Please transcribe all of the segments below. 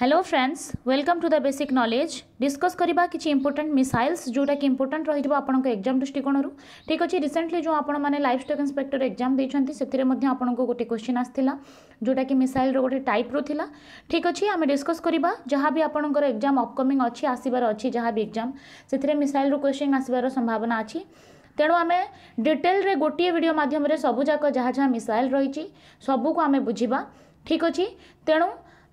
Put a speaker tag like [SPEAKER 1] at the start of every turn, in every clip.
[SPEAKER 1] Hello friends welcome to the basic knowledge discuss करवा कि important missiles जोटा कि इंपोर्टेंट रही आपको एक्जाम दृष्टिकोण ठीक अच्छे रिसेंटली जो आपण मैंने लाइफ स्टक इन्स्पेक्टर एग्जाम देते से गोटे क्वेश्चन आसाला जोटा कि मिसाइल रोटे टाइप रोला ठीक अच्छे आम डिस्कस करा जहाँ भी आपंकर एक्जाम अपकमिंग अच्छी आसबार अच्छी जहाँ भी एग्जाम से मिसाइल रो क्वेश्चन आसबार संभावना अच्छी तेणु आम डिटेल गोटे भिड मध्यम सबूक जहाँ जहाँ मिसाइल रही ସବୁକୁ आम बुझा ठीक ଅଛି तेणु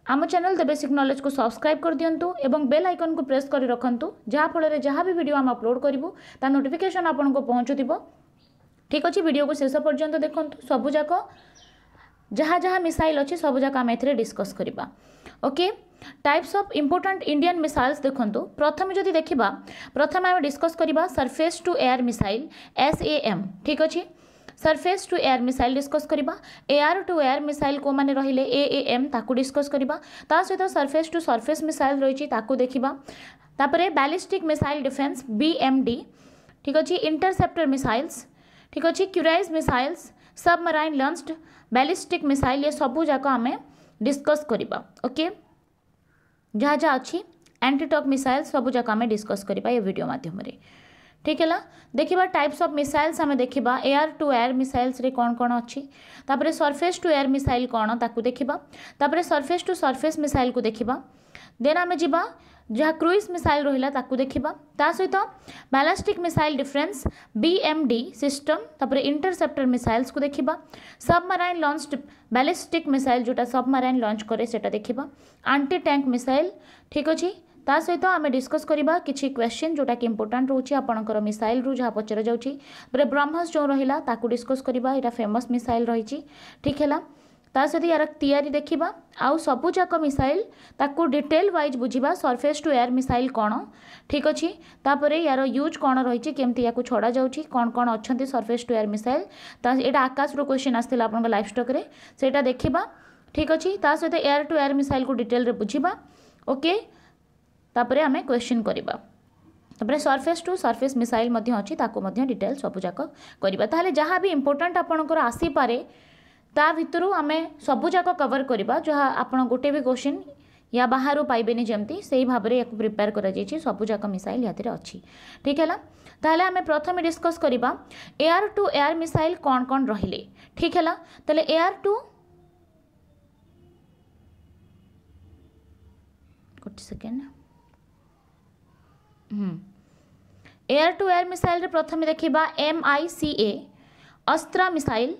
[SPEAKER 1] आम चैनल द बेसिक नॉलेज को सब्सक्राइब कर दिंटू और बेल आइकन को प्रेस कर रखु जहाँफल जहाँ भी भिड आम अपलोड करूँ ता नोटिफिकेसन आपन को पहुँचुव ঠিক আছে ভিডিওকে শেষ পর্যন্ত দেখুন সবুযাক যা যা মিসাইল অছি সবুযাক আমি এতে ডিসকস করা okay types of important Indian missiles দেখুন প্রথমে যদি দেখা প্রথমে আমি ডিসকস করা surface to air missile S A M ঠিক আছে surface to air missile discuss करवा एयर टू एयर मिसाइल को मैंने रही ए एम ताकू डिस्कस सहित सरफेस टू सरफेस मिसाइल रही देखा तापर बैलिस्टिक मिसाइल डिफेन्स बी ठीक अच्छे इंटरसेप्टर मिसाइल्स ठीक अच्छे cruise missiles submarine launched ballistic missile ये सब जाक आम डिस्कस करवा ओके जहाँ जहाँ अच्छी एंटीटक् मिसाइल सबूक आम डिस्कस करवा ये भिडियो मध्यम ठीक है देखा टाइप्स अफ मिसाइल्स आम देखा एयार टू एयार मिसाइल्स कौन कौन अच्छी तापर सरफेस टू एयर मिसाइल कौन ताक देखा तापर सरफेस टू सरफेस मिसाइल को देखा देन आम जी जहाँ क्रूज मिसाइल रहा देखा ता सहित ballistic missile defence BMD system तापर इंटरसेप्टर मिसाइल्स को देखा सबमराइन लॉन्च बालिस्टिक मिसाइल जोटा सबमराइन लंच करे सेटा देखा आंटी टैंक मिसाइल ठीक अच्छे ତା ସହିତ ଆମେ ଡିସ୍କସ୍ କରିବା କିଛି କ୍ୱେଶ୍ଚିନ୍ ଯେଉଁଟାକି ଇମ୍ପୋର୍ଟାଣ୍ଟ ରହୁଛି ଆପଣଙ୍କର ମିସାଇଲ୍ରୁ ଯାହା ପଚରାଯାଉଛି ପରେ ବ୍ରହ୍ମସ୍ ଯେଉଁ ରହିଲା ତାକୁ ଡିସ୍କସ୍ କରିବା ଏଇଟା ଫେମସ୍ ମିସାଇଲ୍ ରହିଛି ଠିକ୍ ହେଲା ତା ସହିତ ଏହାର ତିଆରି ଦେଖିବା ଆଉ ସବୁଯାକ ମିସାଇଲ୍ ତାକୁ ଡିଟେଲ୍ ୱାଇଜ୍ ବୁଝିବା ସର୍ଫେସ୍ ଟୁ ଏୟାର୍ ମିସାଇଲ୍ କ'ଣ ଠିକ୍ ଅଛି ତାପରେ ଏହାର ୟୁଜ୍ କ'ଣ ରହିଛି କେମିତି ୟାକୁ ଛଡ଼ାଯାଉଛି କ'ଣ କ'ଣ ଅଛନ୍ତି ସର୍ଫେସ୍ ଟୁ ଏୟାର୍ ମିସାଇଲ୍ ତା ଏଇଟା ଆକାଶରୁ କ୍ୱେଶ୍ଚିନ୍ ଆସିଥିଲା ଆପଣଙ୍କ ଲାଇଫ୍ ଷ୍ଟକ୍ରେ ସେଇଟା ଦେଖିବା ଠିକ୍ ଅଛି ତା ସହିତ ଏୟାର୍ ଟୁ ଏୟାର୍ ମିସାଇଲ୍କୁ ଡିଟେଲ୍ରେ ବୁଝିବା ଓକେ ତାପରେ ଆମେ କ୍ୱେଶ୍ଚିନ୍ କରିବା ତାପରେ ସର୍ଫେସ୍ ଟୁ ସର୍ଫେସ୍ ମିସାଇଲ୍ ମଧ୍ୟ ଅଛି ତାକୁ ମଧ୍ୟ ଡିଟେଲ୍ ସବୁଯାକ କରିବା ତାହେଲେ ଯାହା ବି ଇମ୍ପୋର୍ଟାଣ୍ଟ ଆପଣଙ୍କର ଆସିପାରେ ତା ଭିତରୁ ଆମେ ସବୁଯାକ କଭର୍ କରିବା ଯାହା ଆପଣ ଗୋଟେ ବି କ୍ୱେଶ୍ଚିନ୍ या बाहर पाइबे जमी से ही भाव में या प्रिपेयर करूजाक मिसाइल यादे अच्छी ठीक है ताहले आम प्रथम डिस्कस करवा एयार टू एयार मिसाइल कौन कौन रे ठीक है तेल एयार टू गोटे second air to air missile रे प्रथम देखा M I C A Astra missile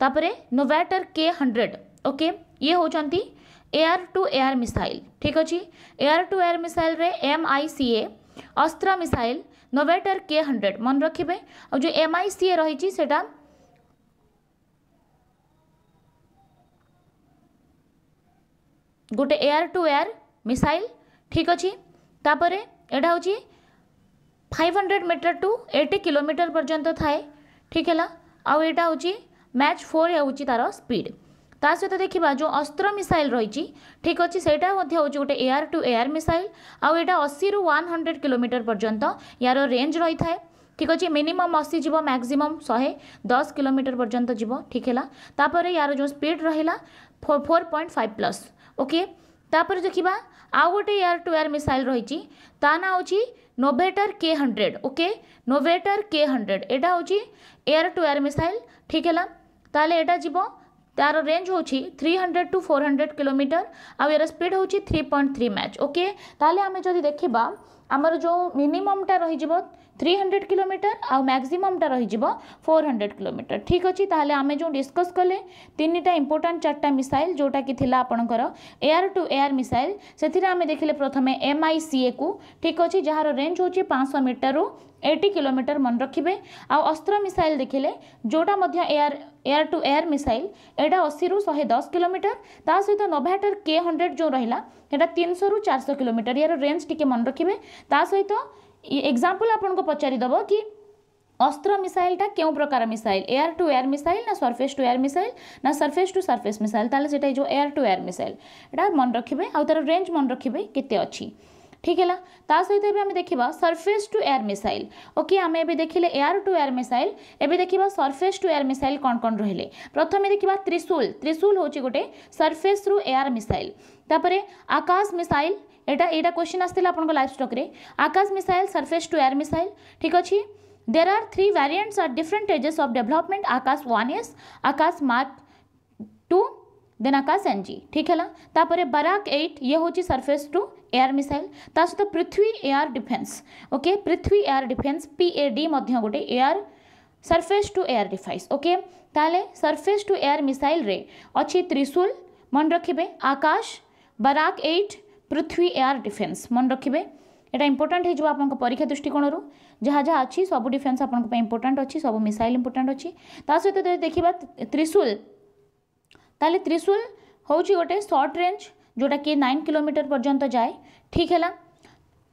[SPEAKER 1] तापर नोवेटर के हंड्रेड ओके ये हूँ एयर टू एयर मिसाइल ठीक अच्छे एयर टू एयर मिसाइल रे M I C A Astra missile नोवेटर के हंड्रेड मन रखिए और जो एम आई सी ए रही गोटे एयर टू एयर मिसाइल ठीक अच्छे तापर यहाँ हूँ 500 ମିଟର ଟୁ 80 କିଲୋମିଟର ପର୍ଯ୍ୟନ୍ତ ଥାଏ ଠିକ୍ ହେଲା ଆଉ ଏଇଟା ହେଉଛି ମ୍ୟାଚ୍ ଫୋର୍ ହେଉଛି ତା'ର ସ୍ପିଡ୍ ତା ସହିତ ଦେଖିବା ଯେଉଁ ଅସ୍ତ୍ର ମିସାଇଲ୍ ରହିଛି ଠିକ୍ ଅଛି ସେଇଟା ମଧ୍ୟ ହେଉଛି ଗୋଟେ ଏୟାର୍ ଟୁ ଏୟାର୍ ମିସାଇଲ୍ ଆଉ ଏଇଟା ଅଶୀରୁ ୱାନ୍ ହଣ୍ଡ୍ରେଡ଼ କିଲୋମିଟର ପର୍ଯ୍ୟନ୍ତ ୟାର ରେଞ୍ଜ ରହିଥାଏ ଠିକ୍ ଅଛି ମିନିମମ୍ ଅଶୀ ଯିବ ମ୍ୟାକ୍ସିମମ୍ ଶହେ ଦଶ କିଲୋମିଟର ପର୍ଯ୍ୟନ୍ତ ଯିବ ଠିକ୍ ହେଲା ତାପରେ ୟାର ଯେଉଁ ସ୍ପିଡ୍ ରହିଲା four point five plus okay ତାପରେ ଦେଖିବା ଆଉ ଗୋଟେ ଏୟାର୍ ଟୁ ଏୟାର୍ ମିସାଇଲ୍ ରହିଛି ତା ନାଁ ହେଉଛି Novator K hundred okay Novator K hundred ଏଇଟା ହେଉଛି ଏୟାର ଟୁ ଏୟାର ମିସାଇଲ୍ ଠିକ୍ ହେଲା ତାହେଲେ ଏଇଟା ଯିବ ତାର ରେଞ୍ଜ ହେଉଛି three hundred to four hundred kilometre ଆଉ ଏହାର ସ୍ପିଡ଼ ହେଉଛି three point three Mach okay ତାହେଲେ ଆମେ ଯଦି ଦେଖିବା ଆମର ଯେଉଁ ମିନିମମ୍ଟା ରହିଯିବ थ्री हंड्रेड किलोमीटर आउ मैक्सीममटा रही फोर हंड्रेड किलोमीटर ठीक अच्छे ताहले आम जो डिस्कस कले तीन टा इंपोर्टां चार्टा मिसाइल जोटा कि आपंकर एयार टू एयार मिसाइल से आम देखिले प्रथम एम आई सी ए को ठीक अच्छे जार रेंज हूँ पाँच मीटर रु एटी किलोमीटर मन रखिए आउ अस्त्र मिसाइल देखिले जोटा air air to air missile एटा अशी रु शहे दस किलोमीटर ता सहित नोभाटर के हंड्रेड जो रहा तीन सौ रु चार सौ किलोमीटर यार रेंज टी मन रखिए ता सहित ଏକ୍ଜାମ୍ପଲ୍ ଆପଣଙ୍କୁ ପଚାରିଦେବ କି ଅସ୍ତ୍ର ମିସାଇଲ୍ଟା କେଉଁ ପ୍ରକାର missile air to air missile ନା ସର୍ଫେସ୍ ଟୁ ଏୟାର୍ ମିସାଇଲ୍ ନା ସର୍ଫେସ୍ ଟୁ ସର୍ଫେସ୍ ମିସାଇଲ୍ ତାହେଲେ ସେଇଟା ଯେଉଁ ଏୟାର୍ ଟୁ ଏୟାର୍ ମିସାଇଲ୍ ଏଇଟା ମନେ ରଖିବେ ଆଉ ତା'ର ରେଞ୍ଜ ମନେ ରଖିବେ କେତେ ଅଛି ঠিক হল তা সহিত এবে আমি দেখিবা surface to air missile okay আমি এবে দেখিলে এয়ার টু এয়ার মিসাইল এবে দেখিবা সরফেস টু এয়ার মিসাইল কোন কোন রহলে প্রথমে দেখিবা ত্রিশূল ত্রিশূল হচ্ছে গোটে সরফেস রু এয়ার মিসাইল তাপরে আকাশ মিসাইল এটা এটা क्वेश्चन আসছিল আপনার लाइफ স্টকরে Akash missile surface to air missile ठीक अच्छे there are three variants are different stages of development Akash one S Akash mark two then Akash N G ठीक है तापर बाराक एट ये हूँ सरफेस टू एयर मिसाइल ता सहित Prithvi air defence okay Prithvi air defence P A D गोटे air surface to air defence okay ताले surface to air missile रे अच्छी त्रिशूल मन रखिए Akash Barak eight Prithvi air defence मन रखिए এটা ইম্পর্টাট হয়ে আপনার পরীক্ষা দৃষ্টিকোণর যা যা অছি সবু ডিফেন্স আপনার ইম্পর্টাট অছি সবু মিসাইল ইম্পর্টাট অছি তা সহ যদি দেখা ত্রিশূল তাহলে ত্রিশূল হচ্ছে গোটে সর্ট রেঞ্জ যেটা কি নাইন কিলোমিটর পর্যন্ত যায় ঠিক হলাম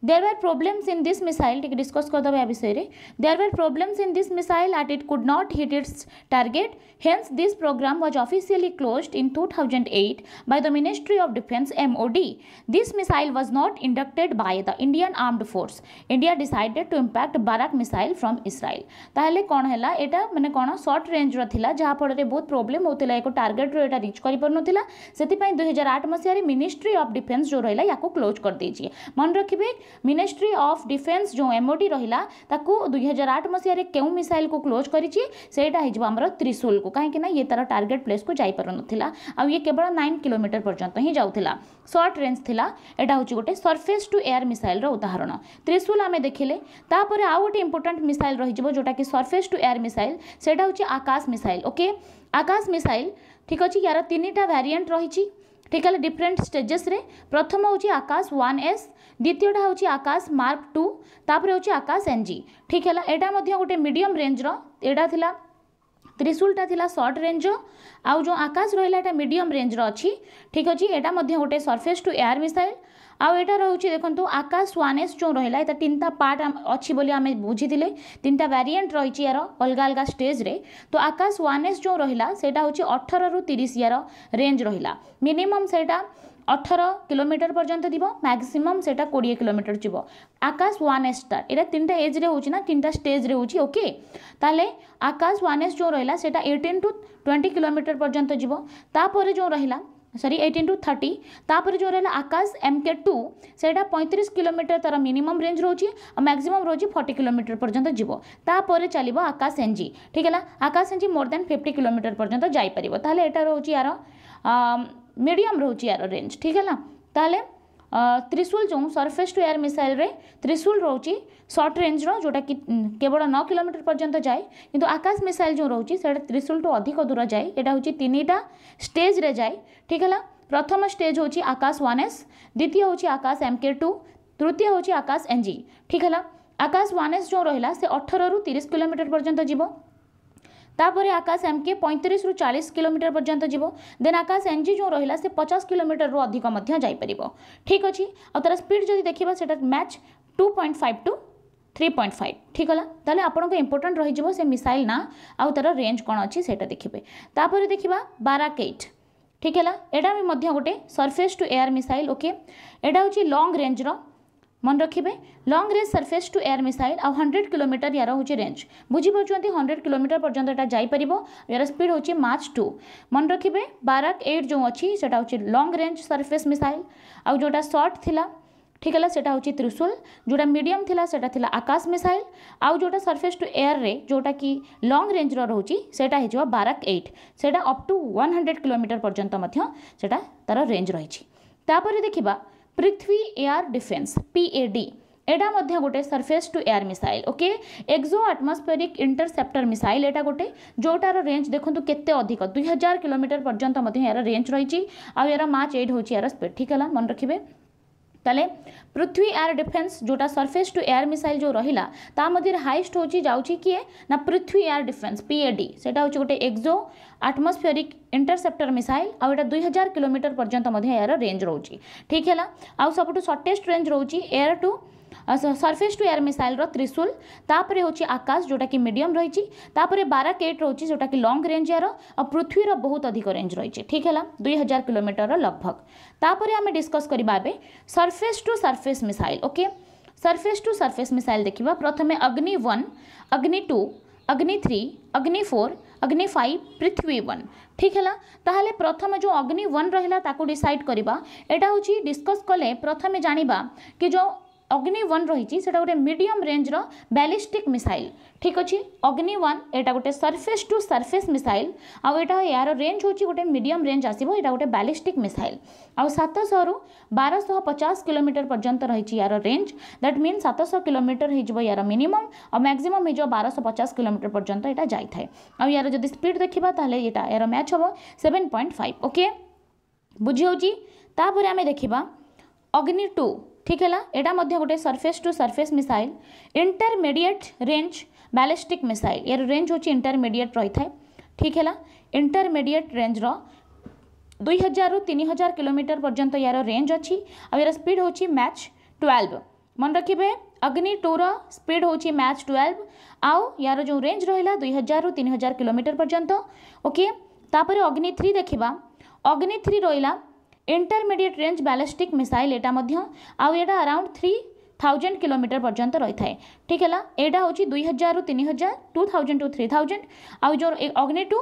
[SPEAKER 1] there are problems in this missile टे डिस्कस करदे या विषय there are problems in this missile at it could not hit its target hence this programme was officially close in two thousand eight by the ministry of defence M O D this missile was not inducted by the Indian armed force India decided to impact Barak missile from Israel तेल कौन है यहाँ मैंने कौन shirt रेंज्र था जहाँफल बहुत problem होता है एक टारगेट रू रीच कर पार नाला से दुई आठ मसीह मिनिस्ट्री अफ डिफेन्स जो रहा है या क्लोज कर दीजिए मन रखिए ମିନିଷ୍ଟ୍ରି ଅଫ୍ ଡିଫେନ୍ସ ଯେଉଁ ଏମ୍ଓଡି ରହିଲା ତାକୁ ଦୁଇହଜାର ଆଠ ମସିହାରେ କେଉଁ ମିସାଇଲ୍କୁ କ୍ଲୋଜ୍ କରିଛି ସେଇଟା ହେଇଯିବ ଆମର ତ୍ରିଶୂଳକୁ କାହିଁକିନା ଇଏ ତାର ଟାର୍ଗେଟ୍ ପ୍ଲେସ୍କୁ ଯାଇପାରୁନଥିଲା ଆଉ ଇଏ କେବଳ ନାଇନ୍ କିଲୋମିଟର ପର୍ଯ୍ୟନ୍ତ ହିଁ ଯାଉଥିଲା ସର୍ଟ ରେଞ୍ଜ ଥିଲା ଏଇଟା ହେଉଛି ଗୋଟେ ସର୍ଫେସ୍ ଟୁ ଏୟାର୍ ମିସାଇଲ୍ର ଉଦାହରଣ ତ୍ରିଶୂଳ ଆମେ ଦେଖିଲେ ତାପରେ ଆଉ ଗୋଟେ ଇମ୍ପୋର୍ଟାଣ୍ଟ ମିସାଇଲ୍ ରହିଯିବ ଯେଉଁଟାକି ସର୍ଫେସ୍ ଟୁ ଏୟାର୍ ମିସାଇଲ୍ ସେଇଟା ହେଉଛି Akash missile okay Akash missile ଠିକ୍ ଅଛି ୟାର ତିନିଟା ଭ୍ୟାରିଏଣ୍ଟ ରହିଛି ঠিক আছে ডিফরেন্ট স্টেজেসরে প্রথম হচ্ছে আকাশ ওয়ান এস দ্বিতীয়টা হচ্ছে আকাশ মার্ক টু তাপরে হচ্ছে আকাশ এন জি ঠিক হল এটা মধ্যে গোটে মিডিয়াম রেঞ্জর এটা লা ত্রিশুলটা লা সর্ট রেঞ্জ আউ যে আকাশ রহলা এটা মিডিয়াম রেঞ্জর অছি ঠিক আছে এটা মধ্যে গোটে সরফেস টু এয়ার মিসাইল ଆଉ ଏଇଟା ରହୁଛି ଦେଖନ୍ତୁ ଆକାଶ ୱାନେସ୍ ଯେଉଁ ରହିଲା ଏଇଟା ତିନିଟା ପାର୍ଟ ଅଛି ବୋଲି ଆମେ ବୁଝିଥିଲେ ତିନିଟା ଭ୍ୟାରିଏଣ୍ଟ ରହିଛି ୟାର ଅଲଗା ଅଲଗା ଷ୍ଟେଜ୍ରେ ତ ଆକାଶ ୱାନେସ୍ ଯେଉଁ ରହିଲା ସେଇଟା ହେଉଛି ଅଠରରୁ ତିରିଶ ୟାର ରେଞ୍ଜ ରହିଲା ମିନିମମ୍ ସେଇଟା ଅଠର କିଲୋମିଟର ପର୍ଯ୍ୟନ୍ତ ଯିବ ମ୍ୟାକ୍ସିମମ୍ ସେଇଟା କୋଡ଼ିଏ କିଲୋମିଟର ଯିବ ଆକାଶ ୱାନ୍ ଏସ୍ ଷ୍ଟାର୍ ଏଇଟା ତିନିଟା ଏଜ୍ରେ ହେଉଛି ନା ତିନିଟା ଷ୍ଟେଜ୍ରେ ହେଉଛି ଓକେ ତାହେଲେ ଆକାଶ ୱାନ୍ ଏସ୍ ଯେଉଁ ରହିଲା ସେଇଟା ଏଇଟିନ୍ ଟୁ ଟ୍ୱେଣ୍ଟି କିଲୋମିଟର ପର୍ଯ୍ୟନ୍ତ ଯିବ ତାପରେ ଯେଉଁ ରହିଲା सरी एटीन टू थर्टी तापर जो रहा आकाश एम के टू से पैंतीस किलोमीटर तरह मिनिमम रेंज रोचे और मैक्सीम रोज फर्टी किलोमीटर पर्यटन जीव तापर चलो आकाश एनजी ठीक है Akash NG more than fifty kilometre पर्यटन जापर ताल यहाँ रोचे यार मीडियम रोचे यार रेज ठीक है ताल ত্রিশুল ଯେଉଁ ସର୍ଫେସ୍ ଟୁ ଏୟାର୍ ମିସାଇଲ୍ରେ ତ୍ରିଶୂଳ ରହୁଛି ସର୍ଟ ରେଞ୍ଜର ଯେଉଁଟାକି କେବଳ ନଅ କିଲୋମିଟର ପର୍ଯ୍ୟନ୍ତ ଯାଏ କିନ୍ତୁ ଆକାଶ ମିସାଇଲ୍ ଯେଉଁ ରହୁଛି ସେଇଟା ତ୍ରିଶୂଳଠୁ ଅଧିକ ଦୂର ଯାଏ ଏଇଟା ହେଉଛି ତିନିଟା ଷ୍ଟେଜ୍ରେ ଯାଏ ଠିକ୍ ହେଲା ପ୍ରଥମ ଷ୍ଟେଜ୍ ହେଉଛି ଆକାଶ ୱାନ୍ ଏସ୍ ଦ୍ୱିତୀୟ ହେଉଛି ଆକାଶ ଏମ୍ କେ ଟୁ ତୃତୀୟ ହେଉଛି ଆକାଶ ଏନ୍ ଜି ଠିକ୍ ହେଲା ଆକାଶ ୱାନ୍ ଏସ୍ ଯେଉଁ ରହିଲା ସେ ଅଠରରୁ ତିରିଶ କିଲୋମିଟର ପର୍ଯ୍ୟନ୍ତ ଯିବ ତାପରେ ଆକାଶ ଏମ୍ କେ ପଇଁତିରିଶରୁ ଚାଳିଶ କିଲୋମିଟର ପର୍ଯ୍ୟନ୍ତ ଯିବ ଦେନ୍ ଆକାଶ ଏନ୍ ଜି ଯେଉଁ ରହିଲା ସେ ପଚାଶ କିଲୋମିଟରରୁ ଅଧିକ ମଧ୍ୟ ଯାଇପାରିବ ଠିକ୍ ଅଛି ଆଉ ତା'ର ସ୍ପିଡ୍ ଯଦି ଦେଖିବା ସେଇଟା Mach two point five to three point five ঠিক হল তাহলে আপনার ইম্পর্টাট রয়েছে সে মিসাইল না আার রেঞ্জ কোণ অনেক সেটা দেখবে তাপরে দেখা বারাক এইট ঠিক হল এটা বি গোটে surface to air missile okay এটা হচ্ছে লং রেঞ্জর मन रखिए long range surface to air missile आउ हंड्रेड किलोमीटर यार हूँ रेंज बुझी हंड्रेड किलोमीटर पर्यटन यहाँ जापर यार स्पीड हूँ मार्च टू मन रखिए बाराक एट जो अच्छी से लंग रेज सरफेस मिसाइल आउ जो सर्ट थी ठीक है सेटा हूँ त्रिशूल जोटा मीडियम थिला सेटा आकाश मिसाइल आउ जो सरफेस टू एयर रे जोटा कि लंग रेज रोचा हो बाराक एट सेटा up to one hundred kilometre पर्यटन सेटा तार रेज रही देखा Prithvi air defence P A D एटा गोटे surface to air missile okay exo atmospheric interceptor missile एटा गोटे जोटार रेंज देखो केते अधिक दुई हजार किलोमीटर पर्यटन यार रेंज रही आर माच एट हूँ यार स्पीड ठीक है मन रखिए କଲେ ପୃଥିବୀ ଏୟାର ଡିଫେନ୍ସ ଯେଉଁଟା ସର୍ଫେସ୍ ଟୁ ଏୟାର ମିସାଇଲ୍ ଯେଉଁ ରହିଲା ତା ମଧ୍ୟରେ ହାଇଷ୍ଟ ହେଉଛି ଯାଉଛି କିଏ ନା ପୃଥିବୀ ଏୟାର ଡିଫେନ୍ସ ପିଏଡି ସେଇଟା ହେଉଛି ଗୋଟେ ଏକ୍ସୋ ଆଟମସ୍ଫିୟରିକ୍ ଇଣ୍ଟରସେପ୍ଟର ମିସାଇଲ୍ ଆଉ ଏଇଟା ଦୁଇ ହଜାର କିଲୋମିଟର ପର୍ଯ୍ୟନ୍ତ ମଧ୍ୟ ଏହାର ରେଞ୍ଜ ରହୁଛି ଠିକ୍ ହେଲା ଆଉ ସବୁଠୁ ସର୍ଟେଷ୍ଟ ରେଞ୍ଜ ରହୁଛି air to surface to air missile Trishul तापर हो आकाश जोटा कि मीडियम रही बारह केट रोचे जोटा कि लंग रेज यार और पृथ्वी बहुत अधिक रेंज रही है ठीक है दुई हजार किलोमीटर लगभग तापर आम डिस्कस करवाबे surface to surface missile okay surface to surface missile देखा प्रथम अग्नि वन अग्नि टू अग्नि three Agni four Agni five Prithvi one ठीक है तेल प्रथम जो अग्नि वन रहा डिसाइड करवा यहाँ हूँ डिस्कस कले प्रथम जानवा कि जो অগ্নি ওয়ান রয়েছে সেটা গোটে মিডিয়ম রেঞ্জর ব্যালিষ্টিক মিসাইল ঠিক আছে অগ্নি ওয়ান এটা গোটে সরফেস টু সরফেস মিসাইল আটা এর রেঞ্জ হচ্ছে গোটে মিডিয়ম রেঞ্জ আসব এটা গোটে ব্যালিষ্টিক মিসাইল আতশহ রু বারশহ পচাশ কিলোমিটর পর্যন্ত রয়েছে এর রেঞ্জ দ্যাট মিন সাতশহ কিলোমিটর হয়ে যাব এর মিনিমম আর ম্যাক্সিমম হয়ে যাব বারশহ পচাশ কিলোমিটর পর্যন্ত এটা যাই থাকে আর যদি স্পিড দেখা তাহলে এটা এর ম্যাচ হব সেভেন পয়েন্ট ফাইভ ওকে বুঝি হচ্ছে তাপরে আমি দেখা অগ্নি টু ठीक है यहाँ गोटे surface to surface missile intermediate range ballistic missile यार रेंज हूँ इंटरमीडिएट रही है ठीक है इंटरमीडिएट रेंज रो दुई हजार रु तीन हजार किलोमीटर पर्यंत यार रेंज अच्छी आर स्पीड हूँ मैच ट्वेल्व मन रखिए अग्नि टूर स्पीड हूँ मैच ट्वेल्व आउ यार जो रेंज रहा दुई हजार रु तीन हजार किलोमीटर पर्यंत ओके अग्नि थ्री देखा अग्नि थ्री रहा ইন্টরমিডিয়েট রেঞ্জ ব্যালিস্টিক মিসাইল এটা মধ্য আউ এটা আরাউন্ড থ্রি থাউজেন্ড কিলোমিটর পর্যন্ত রয়েছে ঠিক হল এটা হচ্ছে দুই হাজার রু তিন হাজার two thousand to three thousand আউ যে অগ্নি টু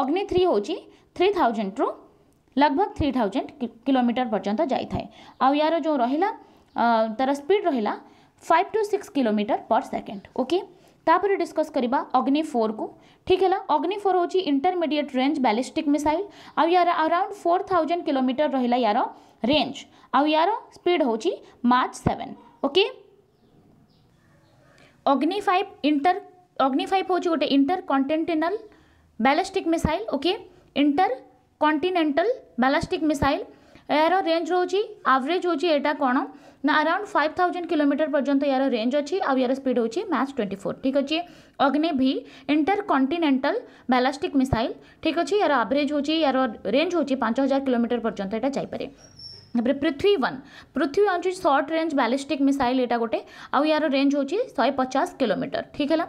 [SPEAKER 1] অগ্নি থ্রি হচ্ছে থ্রি থাউজেন্ড রু लगभग थ्री थाउजेंड किलोमीटर पर्यंत जाए आउ यार जो रहा तार स्पीड रहा five to six kilometre per second okay तापर डिस्कस करवा अग्नि फोर को ठीक है अग्नि फोर हूँ इंटरमीडिएट रेंज बैलिस्टिक मिसाइल आउ यार अराउंड फोर थाउजेंड किलोमीटर रहा यार रेंज आउ यार स्पीड हूँ Mach seven okay Agni five inter Agni five हूँ गोटे intercontinental ballistic missile okay intercontinental ballistic missile ଏହାର ରେଞ୍ଜ ରହୁଛି ଆଭରେଜ୍ ହେଉଛି ଏଇଟା କ'ଣ ନା ଆରାଉଣ୍ଡ ଫାଇଭ୍ ଥାଉଜେଣ୍ଡ କିଲୋମିଟର ପର୍ଯ୍ୟନ୍ତ ଏହାର ରେଞ୍ଜ ଅଛି ଆଉ ଏହାର ସ୍ପିଡ୍ ହେଉଛି ମ୍ୟାଚ୍ ଟ୍ୱେଣ୍ଟି ଫୋର୍ ଠିକ୍ ଅଛି Agni V intercontinental ballistic missile ଠିକ୍ ଅଛି ଏହାର ଆଭରେଜ୍ ହେଉଛି ଏହାର ରେଞ୍ଜ ହେଉଛି ପାଞ୍ଚ ହଜାର କିଲୋମିଟର ପର୍ଯ୍ୟନ୍ତ ଏଇଟା ଯାଇପାରେ ତାପରେ ପୃଥିବୀ ୱାନ୍ ପୃଥିବୀ ହେଉଛି ସର୍ଟ ରେଞ୍ଜ ବାଲିଷ୍ଟିକ୍ ମିସାଇଲ୍ ଏଇଟା ଗୋଟେ ଆଉ ୟାର ରେଞ୍ଜ ହେଉଛି ଶହେ ପଚାଶ କିଲୋମିଟର ଠିକ୍ ହେଲା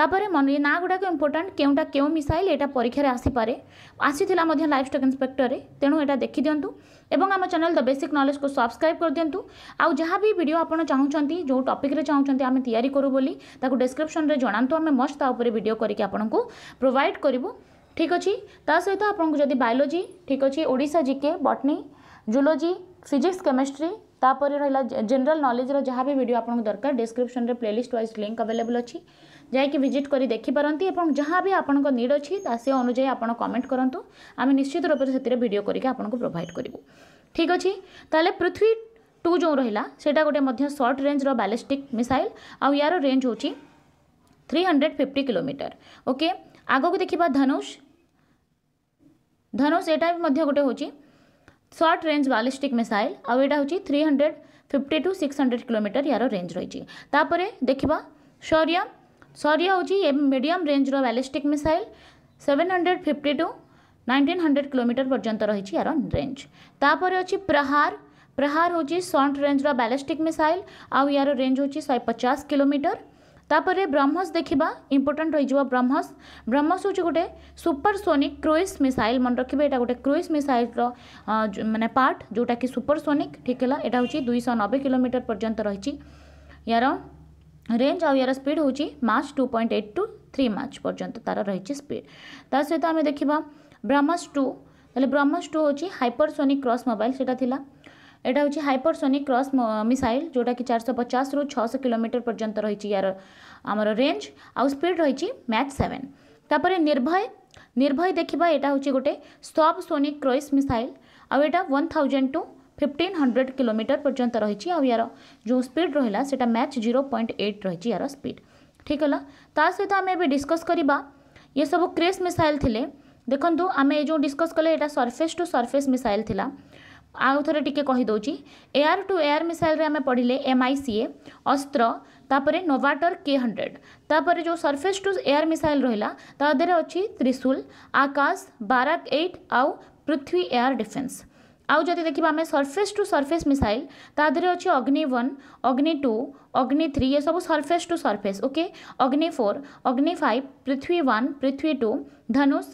[SPEAKER 1] ତାପରେ ମନେ ନାଁ ଗୁଡ଼ାକ ଇମ୍ପୋର୍ଟାଣ୍ଟ କେଉଁଟା କେଉଁ ମିସାଇଲ୍ ଏଇଟା ପରୀକ୍ଷାରେ ଆସିପାରେ ଆସିଥିଲା ମଧ୍ୟ ଲାଇଫ୍ ଷ୍ଟକ୍ ଇନ୍ସପେକ୍ଟରରେ ତେଣୁ ଏଇଟା ଦେଖିଦିଅନ୍ତୁ ଏବଂ ଆମ ଚ୍ୟାନେଲ୍ ଦ ବେସିକ୍ ନଲେଜ୍କୁ ସବସ୍କ୍ରାଇବ୍ କରିଦିଅନ୍ତୁ ଆଉ ଯାହା ବି ଭିଡ଼ିଓ ଆପଣ ଚାହୁଁଛନ୍ତି ଯେଉଁ ଟପିକ୍ରେ ଚାହୁଁଛନ୍ତି ଆମେ ତିଆରି କରୁ ବୋଲି ତାକୁ ଡିସ୍କ୍ରିପ୍ସନ୍ରେ ଜଣାନ୍ତୁ ଆମେ ମଷ୍ଟ ତା ଉପରେ ଭିଡ଼ିଓ କରିକି ଆପଣଙ୍କୁ ପ୍ରୋଭାଇଡ଼୍ କରିବୁ ଠିକ୍ ଅଛି ତା ସହିତ ଆପଣଙ୍କୁ ଯଦି ବାୟୋଲୋଜି ଠିକ୍ ଅଛି Odisha GK botany zoology physics chemistry तापर रहा जनरल नलेज जहाँ भी वीडियो आपको दरकार डिस्क्रिप्सन में प्लेलीस्ट व्वज लिंक अवेलेबल अच्छी जैक भिजिट कर देखिपारती जहाँ भी आपड अच्छी से अनुजाई आप कमेंट करूँ आम निश्चित रूप से भिड करके आपको प्रोभाइड करूँ ठीक अच्छे तेल पृथ्वी टू जो रहा सेटा गोटे सर्ट रेंजर बालास्टिक मिसाइल आउ यार रेंज हूँ three hundred fifty kilometre okay आग को देखा धनुष धनुष यटा भी गोटे हूँ सर्ट रेज बालिस्टिक मिसाइल आउ यहाँ हूँ three hundred fifty to six hundred kilometre यार रेज रही देखा शौर्य शौर्य हूँ medium range ballistic missile seven hundred fifty to nineteen hundred kilometre पर्यंत रही यार रेज तापर अच्छी प्रहार प्रहार हूँ सन्ट रेज्र बालास्टिक मिसाइल आउ यार रेज हूँ शहे पचास किलोमीटर तापर ब्रह्मोस देखा इंपोर्टाट रही ब्रह्मोस ब्रह्मोस हूँ गोटे सुपरसोनिक क्रुईस मिसाइल मन रखिए यहाँ गोटे क्रुईस मिसाइल मैंने पार्ट जोटा कि सुपरसोनिक ठीक है यहाँ हूँ दुईश नबे किलोमीटर पर्यटन रही यार रेंज आ यार स्पीड हूँ Mach two point eight to three Mach पर्यटन तार रही है स्पीड ता सहित आम देखा ब्रह्मोस टू ब्रह्मोस टू हूँ हाइपरसोनिक क्रस मोबाइल सेटा थी यहाँ हूँ हाइपरसोनिक क्रस मिसाइल जोटा कि चार सौ पचास रु छः किलोमीटर पर्यटन रही यार आम रेंज आउ स्पीड रही मैच सेवेन तापर निर्भय निर्भय देखा यहाँ हूँ गोटे सब सोनिक क्रोस मिसाइल आउ यहाँ one thousand to fifteen hundred kilometre पर्यटन रही यार जो स्पीड रहा से मैच जीरो पॉइंट एट रही यार स्पीड ठीक है ता सहित आम एस्कस करवा ये सब क्रेस मिसाइल थे देखो आम जो डिस्कस कले सरफेस टू सरफेस मिसाइल थी ଆଉ ଥରେ ଟିକେ କହିଦେଉଛି ଏୟାର ଟୁ ଏୟାର ମିସାଇଲରେ ଆମେ ପଢ଼ିଲେ ଏମ୍ ଆଇ ସି ଏ ଅସ୍ତ୍ର ତାପରେ ନୋଭାଟର କେ ହଣ୍ଡ୍ରେଡ଼ ତାପରେ ଯେଉଁ ସର୍ଫେସ୍ ଟୁ ଏୟାର ମିସାଇଲ ରହିଲା ତା ଦେହରେ ଅଛି ତ୍ରିଶୂଲ ଆକାଶ ବାରାକ ଏଇଟ୍ ଆଉ ପୃଥିବୀ ଏୟାର ଡିଫେନ୍ସ ଆଉ ଯଦି ଦେଖିବା ଆମେ ସର୍ଫେସ୍ ଟୁ ସର୍ଫେସ୍ ମିସାଇଲ୍ ତା ଦେହରେ ଅଛି ଅଗ୍ନି ୱାନ୍ ଅଗ୍ନି ଟୁ ଅଗ୍ନି ଥ୍ରୀ ଏସବୁ surface to surface okay Agni four Agni five Prithvi one Prithvi two Dhanush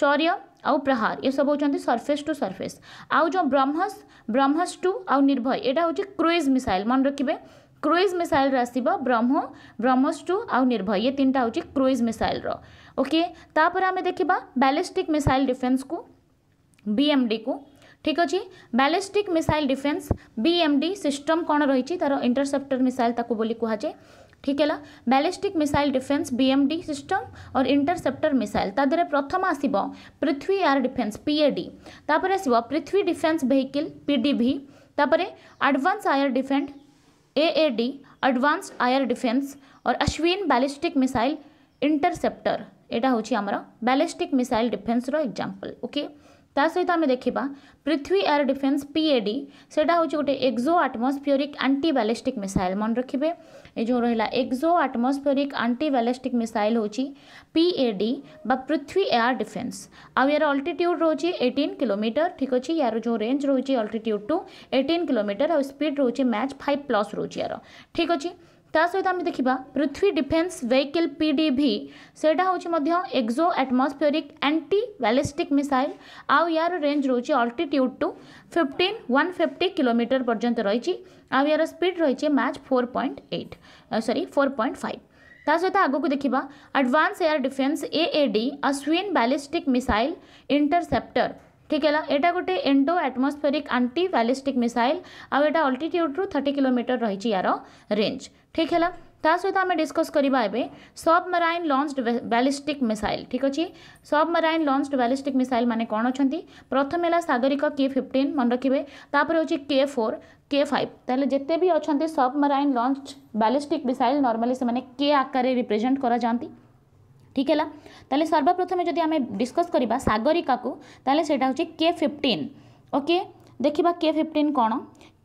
[SPEAKER 1] Shaurya आउ प्रहार ये सब हूँ सरफेस टू सरफेस आउ जो ब्रह्मस ब्रह्मस टू आउ निर्भय यहाँ हूँ क्रुज मिसाइल मन रखिए क्रुज मिसाइल आसव ब्रह्म ब्रह्मस टू आउ निर्भय ये तीन टाइम क्रुज मिसाइल ओके आम देखा बालास्टिक मिसाइल डिफेन्स को बीएमडी को ठीक अच्छे ballistic missile defence BMD system कौन रही तार इंटरसेप्टर मिसाइल ताको कहुए ठीक है ballistic missile defence BMD system और इंटरसेप्टर मिसाइल तादेह प्रथम आस पृथ्वी एयर डिफेन्स पीएडी तापर आस पृथ्वी डिफेन्स वेहकिल डी तापर advanced air defence AAD advanced air defence और अश्विन बैलिस्टिक मिसाइल इंटरसेप्टर यहाँ हूँ आम ballistic missile defence example okay सहित आम देखा पृथ्वी एयर डिफेन्स पीएडी से गोटे exo atmospheric anti ballistic missile मन रखिए ये जो रहा एक्जो आटमस्फेरिक आंटीवेलेटिक मिसाइल हूँ पीएडी बा पृथ्वी एयर डिफेन्स आउ यार अल्टीट्यूड रोच एटीन किलोमीटर ठीक अच्छे यार जो रेज रोचे अल्टीट्यूड टू एटीन किलोमीटर आउ स्पीड रोचे मैच फाइव प्लस रोचे यार ठीक अच्छे सहित आम देखा Prithvi defence P vehicle PDV से exo atmospheric anti ballistic missile आउ यार रेंज रोचे altitude to fifteen one fifty kilometre पर्यटन रही आउ यार स्पीड रही है मैच फोर पॉइंट एट सरी फोर पॉइंट फाइव ता सहित आगक देखा advanced air defence A A D Ashwin ballistic missile interceptor ठीक है यहाँ गोटे endo atmospheric anti ballistic missile आटा अल्टीट्यूड्रु थी कोमीटर रही यार रेंज ठीक है ता सहित आम डिस्कस करवा सब मराइन लंचड बैलिस्टिक मिसाइल ठीक अच्छे सब मराइन लंचड बैलिस्टिक मिसाइल माने कौन अच्छा प्रथम है सगरिक के फिफ्टीन मन रखिए तापर हो के फोर के फाइव तेल जिते भी अच्छा submarine launched ballistic missile normally से आकार रिप्रेजेट कराती ঠিক ହେଲା ତାହେଲେ ସର୍ବପ୍ରଥମେ ଯଦି ଆମେ ଡିସ୍କସ୍ କରିବା ସାଗରିକାକୁ ତାହେଲେ ସେଇଟା ହେଉଛି କେ ଫିଫ୍ଟିନ୍ ଓକେ ଦେଖିବା କେ ଫିଫ୍ଟିନ୍ କ'ଣ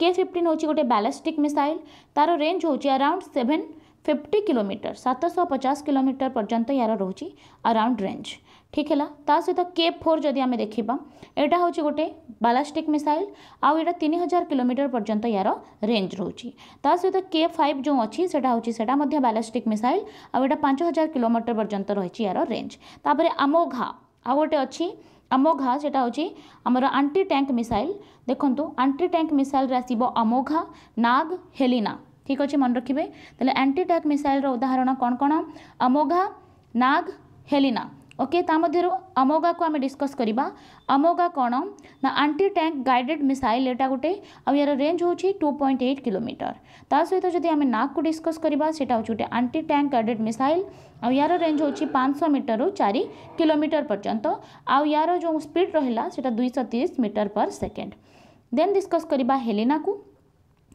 [SPEAKER 1] କେ ଫିଫ୍ଟିନ୍ ହେଉଛି ଗୋଟେ ବାଲାଷ୍ଟିକ୍ ମିସାଇଲ୍ ତା'ର ରେଞ୍ଜ ହେଉଛି ଆରାଉଣ୍ଡ ସେଭେନ୍ ଫିଫ୍ଟି କିଲୋମିଟର ସାତଶହ ପଚାଶ କିଲୋମିଟର ପର୍ଯ୍ୟନ୍ତ ଏହାର ରହୁଛି ଆରାଉଣ୍ଡ ରେଞ୍ଜ ঠিক ହେଲା ତା ସହିତ କେ ଫୋର୍ ଯଦି ଆମେ ଦେଖିବା ଏଇଟା ହେଉଛି ଗୋଟେ ବାଲାଷ୍ଟିକ୍ ମିସାଇଲ୍ ଆଉ ଏଇଟା ତିନି ହଜାର କିଲୋମିଟର ପର୍ଯ୍ୟନ୍ତ ୟାର ରେଞ୍ଜ ରହୁଛି ତା ସହିତ କେ ଫାଇଭ୍ ଯେଉଁ ଅଛି ସେଇଟା ହେଉଛି ସେଇଟା ମଧ୍ୟ ବାଲାଷ୍ଟିକ୍ ମିସାଇଲ୍ ଆଉ ଏଇଟା ପାଞ୍ଚ ହଜାର କିଲୋମିଟର ପର୍ଯ୍ୟନ୍ତ ରହିଛି ୟାର ରେଞ୍ଜ ତାପରେ ଆମୋଘା ଆଉ ଗୋଟେ ଅଛି ଆମୋଘା ସେଇଟା ହେଉଛି ଆମର ଆଣ୍ଟି ଟ୍ୟାଙ୍କ ମିସାଇଲ୍ ଦେଖନ୍ତୁ ଆଣ୍ଟି ଟ୍ୟାଙ୍କ ମିସାଇଲ୍ରେ ଆସିବ ଆମୋଘା ନାଗ ହେଲିନା ଠିକ୍ ଅଛି ମନେ ରଖିବେ ତାହେଲେ ଆଣ୍ଟି ଟ୍ୟାଙ୍କ ମିସାଇଲ୍ର ଉଦାହରଣ କ'ଣ କ'ଣ ଆମୋଘା ନାଗ ହେଲିନା ओके अमोगा को आम डिस्कस करवा अमोगा कौन ना आंटी टैंक गाइडेड मिसाइल यहाँ गोटे आर रेज हूँ टू पॉइंट एट किलोमीटर ता सहित जब आम नाक को डिस्कस करवा गोटे आंटी टैंक गाइडेड मिसाइल आउ यार रेज हूँ पाँच मीटर रु चार किलोमीटर पर्यंत आउ यार जो स्पीड रहा दुई तीस meter per second then discuss करवा हेलीना को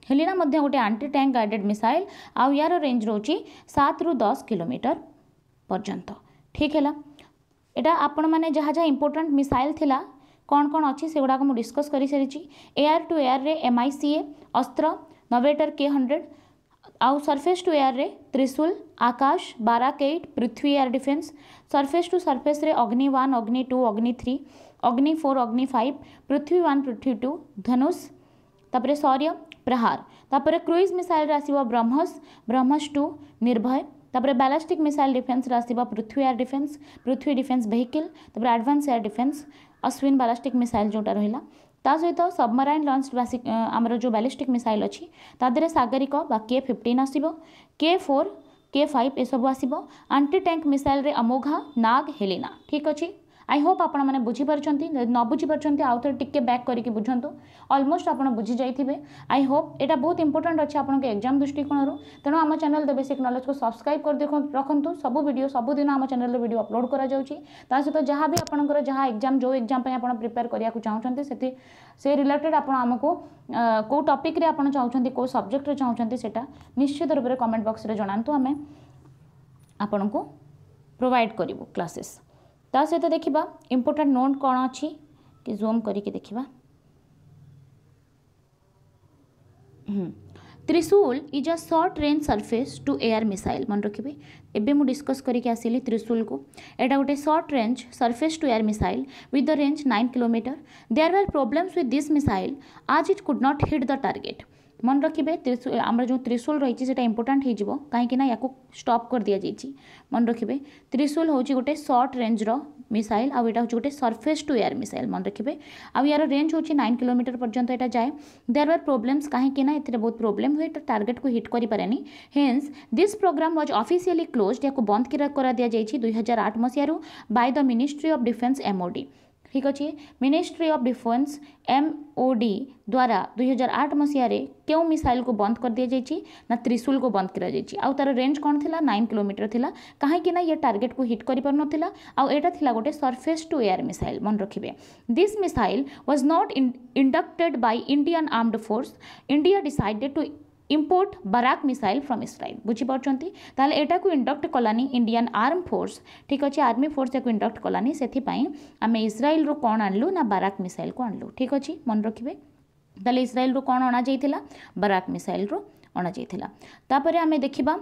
[SPEAKER 1] हेलिना गोटे आंटी टैंक गाइडेड मिसाइल आउ यार रेज रोचे सात रु दस किलोमीटर पर्यंत ठीक है यहाँ आपण मैंने जहाँ जहाँ इंपोर्टाट मिसाइल थी कौन कौन अच्छी से गुड़ाक मुझे डिस्कस कर सारी एयार टू एयर रे M I C A Astra नवेटर के हंड्रेड आउ सरफेस टू एयर रे त्रिशूल आकाश बाराकेट Prithvi air defence surface to surface रे अग्नि वन अग्नि टू अग्नि three Agni four Agni five Prithvi one Prithvi two Dhanush तापर सौर्य प्रहार तापर क्रुईज मिसाइल आस ब्रह्मस ब्रह्मस टू निर्भय तापर बालास्टिक मिसाइल डिफेन्स आसवा Prithvi air defence Prithvi defence vehicle advanced air defence Ashwin ballistic missile जोटा रहा ता सहित सबमरइन लंच आमर जो बालास्टिक मिसाइल अच्छी तादेह सगरिक के फिफ्टन आसो के फोर के फाइव यह सब आस आंटी टैंक मिसाइल रे अमोघा नाग हेलीना ठीक अच्छे আই হোপ আপনার বুঝিপার ন বুঝিপার আউথে টিকি ব্যাক করি বুঝতু অলমোस्ट আপনার বুঝি যাই আই হোপ এটা বহুত ইম্পর্টাট অছে আপনার এক্সাম দৃষ্টিকোণ তেমন আমার চ্যানেল দেবে সেক নলেজ কু সবসক্রাইব করে রাখতু সবু ভিডিও সবুদিন আমার চ্যানেল ভিডিও অপলোড করা যাচ্ছে তা সহ যা বি আপনার যা এক্সাম যে এক্সাম আপনার প্রিপেয়ার করা চাহুন সে সে রিলেটেড আপনার আমি কেউ টপিক্রে আপনার চাহুন কেউ সবজেক্টরে চাহুন সেটা নিশ্চিত রূপে কমেন্ট বক্সরে জনাতু আমি আপনার প্রোভাইড করবু ক্লাসেস ता सहित देखा इम्पोर्टाट नोट कौन अच्छी कि जूम करके देखा Trishul is a short range surface to air missile मन रखी एवं मुझे डिस्कस करके आसली त्रिशूल को यहाँ गोटे short range surface to air missile with the range nine kilometer there are problems with this missile as it could not hit the target মনে রাখবে আমরা যে ত্রিশূল রয়েছে সেটা ইম্পর্টাট হয়ে যাব কাইকি না ইয়াকু স্টপ করে দিয়া যাই মনে রাখবে ত্রিশূল হচ্ছে গোটে সর্ট রেঞ্জর মিসাইল আউ এটা হচ্ছে গোটে সরফেস টু এয়ার মিসাইল মনে রাখবে আউ ইয়ার রেঞ্জ হচ্ছে নাইন কিলোমিটার পর্যন্ত এটা যায় দেয়ার আর প্রোবলেমস কাইকি না এতে বহুত প্রোবলেম হুয়ে এটা টার্গেট কু হিট করে পারে hence this programme was officially close ইয়াকু বন্ধ করা দিয়া যাই দুই হাজার আট মশিয়ার by the ministry of defence MOD ठीक अच्छे मिनिस्ट्री ऑफ डिफेंस एमओडी द्वारा दुई हजार आठ मसीह क्यों मिसाइल को बंद कर दी जाए ना त्रिशूल को बंद कर तार रेज कौन थी नाइन किलोमीटर थी कहीं ये टार्गेट को हिट कर पार ना आटा थी गोटे सरफेस टू एयर मिसाइल मन रखिए this missile was not inducted by Indian armed force India decided to import barak missile from Israel বুঝি পারছন্তি তাহলে এটাকু ইন্ডক্ট কলানি ইন্ডিয়ান আর্ম ফোর্স ঠিক আছে আর্মি ফোর্স একু ইন্ডক্ট কলানি সেথিপাই আমি ইসরায়েল রু কোন আনলু না বারাক মিসাইল কো আনলু ঠিক আছে মনে রাখিবে তাহলে ইসরায়েল রু কোন অনা যাইতিলা বারাক মিসাইল রু অনা যাইতিলা তারপরে আমি দেখিবা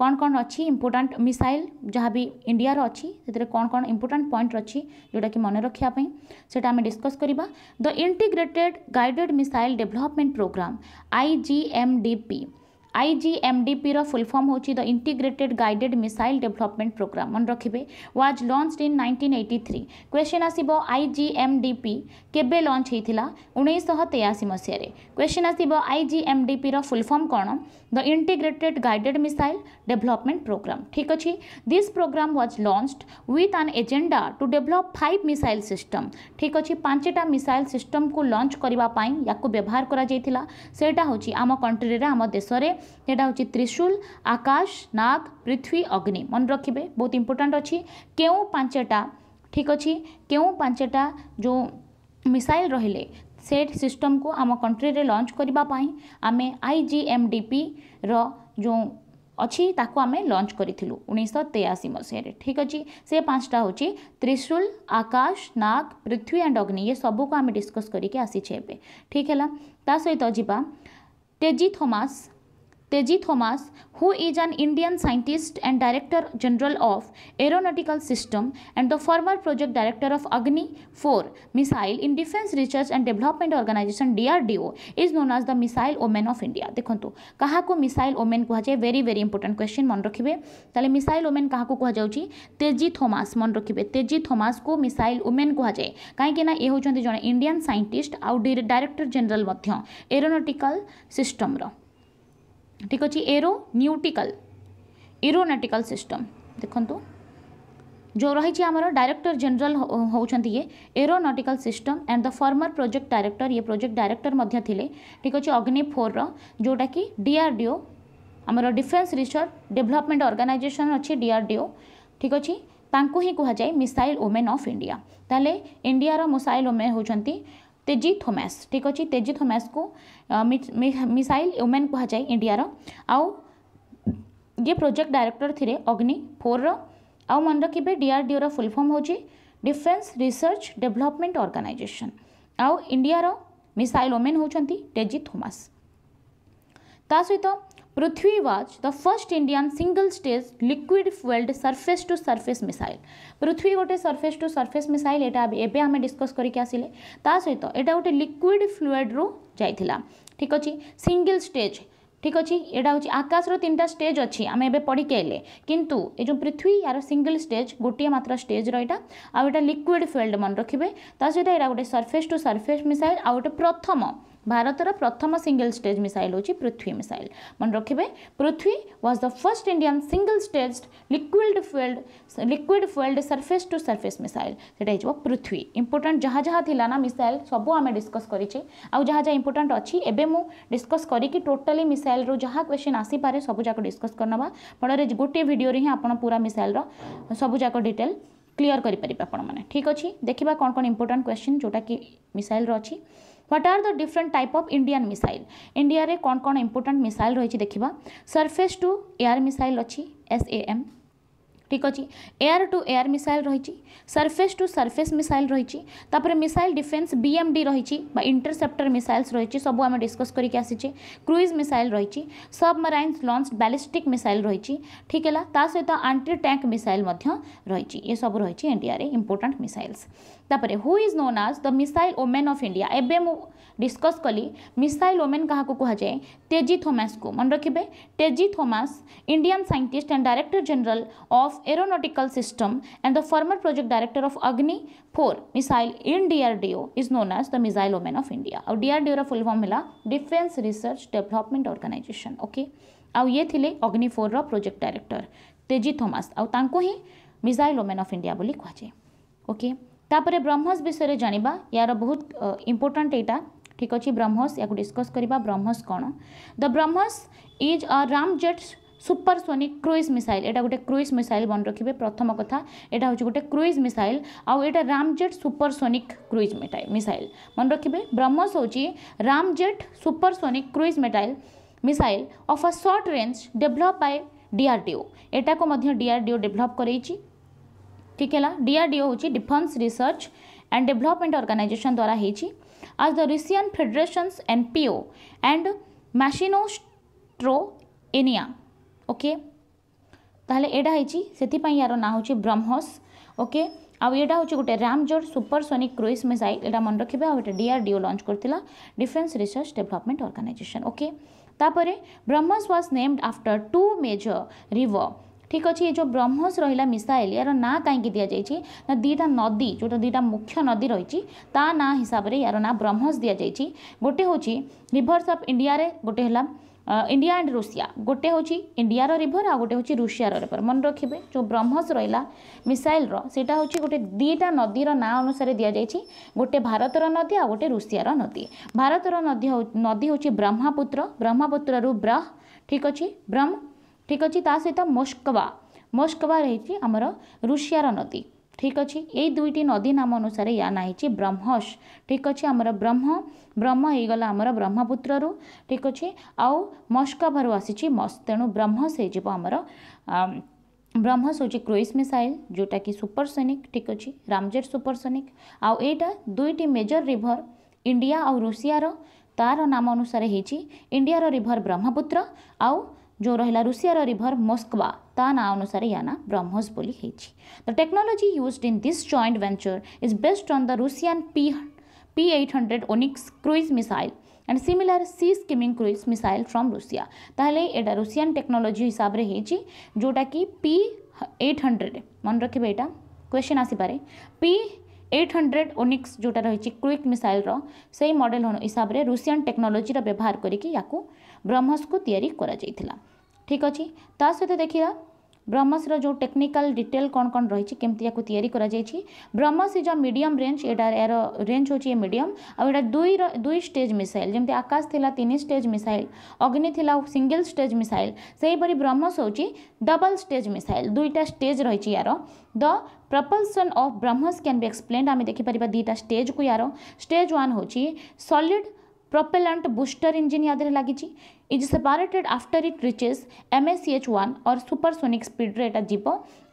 [SPEAKER 1] କ'ଣ କ'ଣ ଅଛି ଇମ୍ପୋର୍ଟାଣ୍ଟ ମିସାଇଲ୍ ଯାହା ବି ଇଣ୍ଡିଆର ଅଛି ସେଥିରେ କ'ଣ କ'ଣ ଇମ୍ପୋର୍ଟାଣ୍ଟ ପଏଣ୍ଟ ଅଛି ଯେଉଁଟାକି ମନେ ରଖିବା ପାଇଁ ସେଇଟା ଆମେ ଡିସ୍କସ୍ କରିବା the integrated guided missile development programme I G M D P I G M ডিপির ফুল ফর্ম হচ্ছে the integrated guided missile development programme মনে রাখবে was launched in nineteen eighty three question আসব আই জি এম ডিপি কেবে launch হয়েছিল উনিশশহ তেয়াশি মশায় কোয়েশ্চেন আসব আই জি এম ডিপির ফুল ফর্ম কোণ the Integrated Guided Missile Development Program. This program was launched with an agenda to develop five missile system. ठीक अच्छे पांचटा मिसाइल सिस्टम को लॉन्च करने या व्यवहार करम कंट्री आम देश में यहाँ हूँ त्रिशूल आकाश नाग पृथ्वी अग्नि मन रखिए बहुत इंपोर्टाट अच्छी क्यों पांचटा ठीक अच्छे क्यों पांचटा जो मिसाइल रहिले सेट सिस्टम को आम कंट्री में लंच करने आम आई जि एम डीपी रो अच्छी आम लंच करूँ उशी मसीह ठीक अच्छे से पांचटा हूँ त्रिशूल आकाश नाग पृथ्वी एंड अग्नि ये सब को आम डिस्कस करके आसीचे ठीक है सहित जी Tessy Thomas Tessy Thomas who is an Indian scientist and director general of aeronautical system and the former project director of Agni four missile in defence research and development organisation DRDO is known as the missile woman of India देखो क्या missile woman कहुए very very important question मन रखिए तेल missile women क्या कहुच्छे तेजी Thomas मन रखिए तेजी थॉमस को मिसाइल ओमेन कहुए कहीं ये होंगे जन इंडियान सैंटिस्ट आउ डायरेक्टर जेनेल एरोनटिकाल सिस्टम्र ठीक अच्छे एरो न्यूटिकल ইরোনাটিকাল सिस्टम দেখন্তু जो रही डायरेक्टर जेनेल होती ये aeronautical system and the former project director ये प्रोजेक्ट डायरेक्टर थिले ठीक अच्छे अग्नि फोर रोटा कि डीआरडीओ आमर डिफेन्स रिसर्च डेभलपमेंट अर्गानाइजेसन अच्छे डीआरडीओ ठीक अच्छे ही कहुए मिसाइल ओमेन अफ इंडिया ताले इंडिया मिसाइल ओमेन होती तेजी थोमास ठीक अच्छे तेजी थोमास को मिसाइल कह जाए इंडिया आउ ये प्रोजेक्ट डायरेक्टर थे अग्नि फोर रो मन रखिए डीआरडीओ फुल फॉर्म होची डिफेंस रिसर्च डेवलपमेंट ऑर्गेनाइजेशन आउ इंडियार मिसाइल ओमेन होती तेजी थोमास ता सहित Prithvi was the first Indian single stage liquid fueled surface to surface missile. पृथ्वी गोटे surface to surface missile एटा एबे आमे डिस्कस करिक आसिले ता सहित एटा गोटे लिक्विड फ्लुइड रो जाइथिला ठीक अछि सिंगल स्टेज ঠিক আছে এটা হচ্ছে আকাশর তিনটা স্টেজ অছি আমি এবে পড়িকি আইলে কিন্তু এই যে পৃথিবী আর সিঙ্গল স্টেজ গোটিয়ে মাত্র স্টেজ এটা আউ এটা লিকুইড ফিল্ড মনে রাখবে তা সহ এটা গোটে সরফেস টু সরফেস মিসাইল আউ গোটে প্রথম ଭାରତର ପ୍ରଥମ ସିଙ୍ଗଲ ଷ୍ଟେଜ୍ ମିସାଇଲ୍ ହେଉଛି ପୃଥ୍ୱୀ ମିସାଇଲ୍ ମନେ ରଖିବେ Prithvi was the first Indian single stage liquid fuelled liquid fuelled surface to surface missile ସେଇଟା ହେଇଯିବ ପୃଥ୍ୱୀ ଇମ୍ପୋର୍ଟାଣ୍ଟ ଯାହା ଯାହା ଥିଲା ନା ମିସାଇଲ୍ ସବୁ ଆମେ ଡିସ୍କସ୍ କରିଛେ ଆଉ ଯାହା ଯାହା ଇମ୍ପୋର୍ଟାଣ୍ଟ ଅଛି ଏବେ ମୁଁ ଡିସ୍କସ୍ କରିକି ଟୋଟାଲି ମିସାଇଲ୍ରୁ ଯାହା କ୍ୱେଶ୍ଚିନ୍ ଆସିପାରେ ସବୁଯାକ ଡିସ୍କସ୍ କରିନେବା ଫଳରେ ଗୋଟିଏ ଭିଡ଼ିଓରେ ହିଁ ଆପଣ ପୁରା ମିସାଇଲ୍ର ସବୁଯାକ ଡିଟେଲ୍ କ୍ଲିୟର୍ କରିପାରିବେ ଆପଣମାନେ ଠିକ୍ ଅଛି ଦେଖିବା କ'ଣ କ'ଣ ଇମ୍ପୋର୍ଟାଣ୍ଟ କ୍ୱେଶ୍ଚିନ୍ ଯେଉଁଟାକି ମିସାଇଲ୍ର ଅଛି what are the different type of Indian missile ইন্ডিয়ারে কোণ কোণ ইম্পর্টাট মিসাইল রয়েছে দেখবা সরফেস টু এয়ার মিসাইল অছি এসএএম ঠিক আছে এয়ার টু এয়ার মিসাইল রয়েছে সরফেস টু সরফেস মিসাইল রয়েছে তাপরে মিসাইল ডিফেন্স বিএমডি রয়েছে বা ইন্টরসেপ্টর মিসাইলস রয়েছে সবু আমি ডিসকস করিকি আসিছে ক্রুইজ মিসাইল রয়েছে সবমরাইন্স লঞ্চ ব্যালিস্টিক মিসাইল রয়েছে ঠিক হল তা সহ আন্টি ট্যাঙ্ক মিসাইল মধ্যে রয়েছে এসব রয়েছে ইন্ডিয়ার ইম্পর্টাট মিসাইলস तापर who is known as the missile woman of India एवं मुझकस कली मिसाइल ओमेन क्या कहुए तेजी थोमास को मन रखिए Tessy Thomas Indian scientist and director general of aeronautical system and the former project director of Agni four missile in DRDO is known as the missile woman of India आउ DRDO full form है defence research development organisation okay आउ ये थे Agni four project director Tessy Thomas आउ ही missile woman of India बोली कहुए okay okay? ତାପରେ ବ୍ରହ୍ମସ୍ ବିଷୟରେ ଜାଣିବା ୟାର ବହୁତ ଇମ୍ପୋର୍ଟାଣ୍ଟ ଏଇଟା ଠିକ୍ ଅଛି ବ୍ରହ୍ମସ୍ ୟାକୁ ଡିସ୍କସ୍ କରିବା ବ୍ରହ୍ମସ୍ କ'ଣ ଦ BrahMos is a ramjet supersonic cruise missile ଏଇଟା ଗୋଟେ କ୍ରୁଇଜ୍ ମିସାଇଲ୍ ମନେ ରଖିବେ ପ୍ରଥମ କଥା ଏଇଟା ହେଉଛି ଗୋଟେ କ୍ରୁଇଜ୍ ମିସାଇଲ୍ ଆଉ ଏଇଟା ରାମଜେଟ୍ ସୁପରସୋନିକ୍ କ୍ରୁଇଜ୍ ମିସାଇଲ୍ ମନେ ରଖିବେ ବ୍ରହ୍ମସ୍ ହେଉଛି ramjet supersonic cruise missile missile of a short range develop by DRDO ଏଟାକୁ ମଧ୍ୟ ଡିଆର୍ଡିଓ ଡେଭଲପ୍ କରେଇଛି ठीक है डीआरडीओ हूँ defence research and development organisation द्वारा होज the Russian federation NPO and Mashinostroyeniya okay ତାହେଲେ ଏଇଟା ହେଇଛି ସେଥିପାଇଁ ୟାର ନାଁ ହେଉଛି ବ୍ରହ୍ମୋସ୍ ଓକେ ଆଉ ଏଇଟା ହେଉଛି ଗୋଟେ ରାମଜୋର୍ ସୁପରସୋନିକ୍ କ୍ରୁଇଜ୍ ମିସାଇଲ୍ ଏଇଟା ମନେ ରଖିବେ ଆଉ ଏଇଟା ଡିଆର୍ଡିଓ ଲଞ୍ଚ କରିଥିଲା defence research development organisation okay ତାପରେ BrahMos was named after two major river ঠিক ଅଛି ଏ ଯେଉଁ ବ୍ରହ୍ମସ ରହିଲା ମିସାଇଲ ଏହାର ନାଁ କାହିଁକି ଦିଆଯାଇଛି ନା ଦୁଇଟା ନଦୀ ଯେଉଁଟା ଦୁଇଟା ମୁଖ୍ୟ ନଦୀ ରହିଛି ତା ନାଁ ହିସାବରେ ଏହାର ନାଁ ବ୍ରହ୍ମସ ଦିଆଯାଇଛି ଗୋଟେ ହେଉଛି ରିଭର୍ସ ଅଫ୍ ଇଣ୍ଡିଆରେ ଗୋଟେ ହେଲା ଇଣ୍ଡିଆ ଆଣ୍ଡ ରୁଷିଆ ଗୋଟେ ହେଉଛି ଇଣ୍ଡିଆର ରିଭର ଆଉ ଗୋଟେ ହେଉଛି ରୁଷିଆର ରିଭର ମନେ ରଖିବେ ଯେଉଁ ବ୍ରହ୍ମସ ରହିଲା ମିସାଇଲର ସେଇଟା ହେଉଛି ଗୋଟେ ଦୁଇଟା ନଦୀର ନାଁ ଅନୁସାରେ ଦିଆଯାଇଛି ଗୋଟେ ଭାରତର ନଦୀ ଆଉ ଗୋଟେ ରୁଷିଆର ନଦୀ ଭାରତର ନଦୀ ନଦୀ ହେଉଛି ବ୍ରହ୍ମପୁତ୍ର ବ୍ରହ୍ମପୁତ୍ରରୁ ବ୍ରହ ଠିକ୍ ଅଛି ବ୍ରହ୍ମ ঠিক ଅଛି ତା ସହିତ ମୋସ୍କବା ମୋସ୍କବା ରହିଛି ଆମର ରୁଷିଆର ନଦୀ ଠିକ୍ ଅଛି ଏଇ ଦୁଇଟି ନଦୀ ନାମ ଅନୁସାରେ ୟା ନାଁ ହେଇଛି ବ୍ରହ୍ମସ୍ ଠିକ୍ ଅଛି ଆମର ବ୍ରହ୍ମ ବ୍ରହ୍ମ ହେଇଗଲା ଆମର ବ୍ରହ୍ମପୁତ୍ରରୁ ଠିକ୍ ଅଛି ଆଉ ମସ୍କଭାରୁ ଆସିଛି ମସ୍ ତେଣୁ ବ୍ରହ୍ମସ୍ ହେଇଯିବ ଆମର ବ୍ରହ୍ମସ୍ ହେଉଛି କ୍ରୁଇଜ୍ ମିସାଇଲ୍ ଯେଉଁଟାକି ସୁପରସୋନିକ୍ ଠିକ୍ ଅଛି ରାମଜେଟ୍ ସୁପରସୋନିକ୍ ଆଉ ଏଇଟା ଦୁଇଟି ମେଜର୍ ରିଭର୍ ଇଣ୍ଡିଆ ଆଉ ରୁଷିଆର ତା'ର ନାମ ଅନୁସାରେ ହେଇଛି ଇଣ୍ଡିଆର ରିଭର୍ ବ୍ରହ୍ମପୁତ୍ର ଆଉ जो रहा रुषि रिभर मस्कवा ता ना अनुसार या ना ब्रह्मोस बोली the technology used in this joint venture is based on the Russian P P eight hundred Onyx cruise missile and similar sea skimming cruise missile from Russia यहाँ रुषिया टेक्नोलोजी हिसाब से होटा कि पी एट हंड्रेड मन रखे यहाँ question आसपा P eight hundred onyx जोटा रही क्विक मिसाइल रही मडेल हिसाब से रुषिया टेक्नोलोजी व्यवहार करके ବ୍ରହ୍ମସ୍କୁ ତିଆରି କରାଯାଇଥିଲା ଠିକ୍ ଅଛି ତା ସହିତ ଦେଖିବା ବ୍ରହ୍ମସର ଯେଉଁ ଟେକ୍ନିକାଲ୍ ଡିଟେଲ୍ କ'ଣ କ'ଣ ରହିଛି କେମିତି ଏହାକୁ ତିଆରି କରାଯାଇଛି BrahMos is a medium range ଏଇଟା ଏହାର ରେଞ୍ଜ ହେଉଛି ଏ ମିଡ଼ିୟମ୍ ଆଉ ଏଇଟା ଦୁଇର ଦୁଇ ଷ୍ଟେଜ୍ ମିସାଇଲ୍ ଯେମିତି ଆକାଶ ଥିଲା ତିନି ଷ୍ଟେଜ୍ ମିସାଇଲ୍ ଅଗ୍ନି ଥିଲା ସିଙ୍ଗଲ୍ ଷ୍ଟେଜ୍ ମିସାଇଲ୍ ସେହିପରି ବ୍ରହ୍ମସ ହେଉଛି ଡବଲ୍ ଷ୍ଟେଜ୍ ମିସାଇଲ୍ ଦୁଇଟା ଷ୍ଟେଜ୍ ରହିଛି ୟାର the propulsion of BrahMos can be explain ଆମେ ଦେଖିପାରିବା ଦୁଇଟା ଷ୍ଟେଜ୍କୁ ୟାର ଷ୍ଟେଜ୍ ୱାନ୍ ହେଉଛି ସଲିଡ୍ ପ୍ରପେଲାଣ୍ଟ ବୁଷ୍ଟର ଇଞ୍ଜିନ୍ ୟା ଦେହରେ ଲାଗିଛି is is separated after it reaches MACH1 or और speed रे एटा जीव